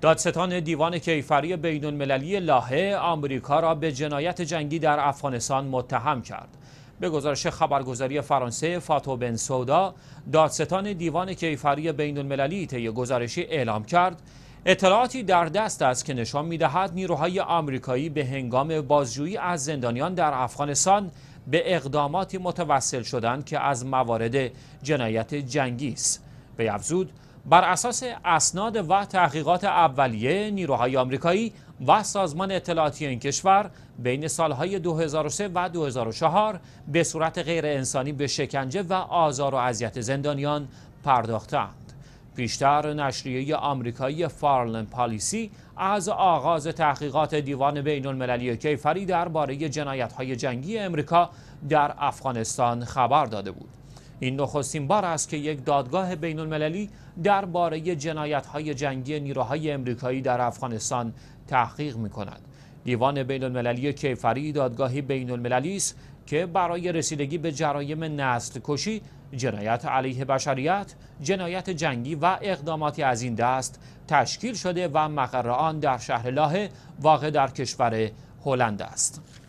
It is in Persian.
دادستان دیوان کیفری بین المللی لاهه آمریکا را به جنایت جنگی در افغانستان متهم کرد. به گزارش خبرگزاری فرانسه فاتو بن سودا دادستان دیوان کیفری بین المللی طی گزارشی اعلام کرد اطلاعاتی در دست است که نشان دهد نیروهای آمریکایی به هنگام بازجویی از زندانیان در افغانستان به اقداماتی متوسل شدند که از موارد جنایت جنگی است. به افزود بر اساس اسناد و تحقیقات اولیه نیروهای آمریکایی و سازمان اطلاعاتی این کشور بین سالهای 2003 و 2004 به صورت غیر انسانی به شکنجه و آزار و اذیت زندانیان پرداختند. پیشتر نشریه آمریکایی فارلن پالیسی از آغاز تحقیقات دیوان بین المللی کیفری درباره جنایت‌های جنگی آمریکا در افغانستان خبر داده بود. این نخستین بار است که یک دادگاه بین المللی درباره جنایت های جنگی نیروهای امریکایی در افغانستان تحقیق می کند. دیوان بین المللی کیفری دادگاهی بین المللی است که برای رسیدگی به جرایم نسل کشی، جنایت علیه بشریت، جنایت جنگی و اقداماتی از این دست تشکیل شده و مقر آن در شهر لاهه واقع در کشور هلند است.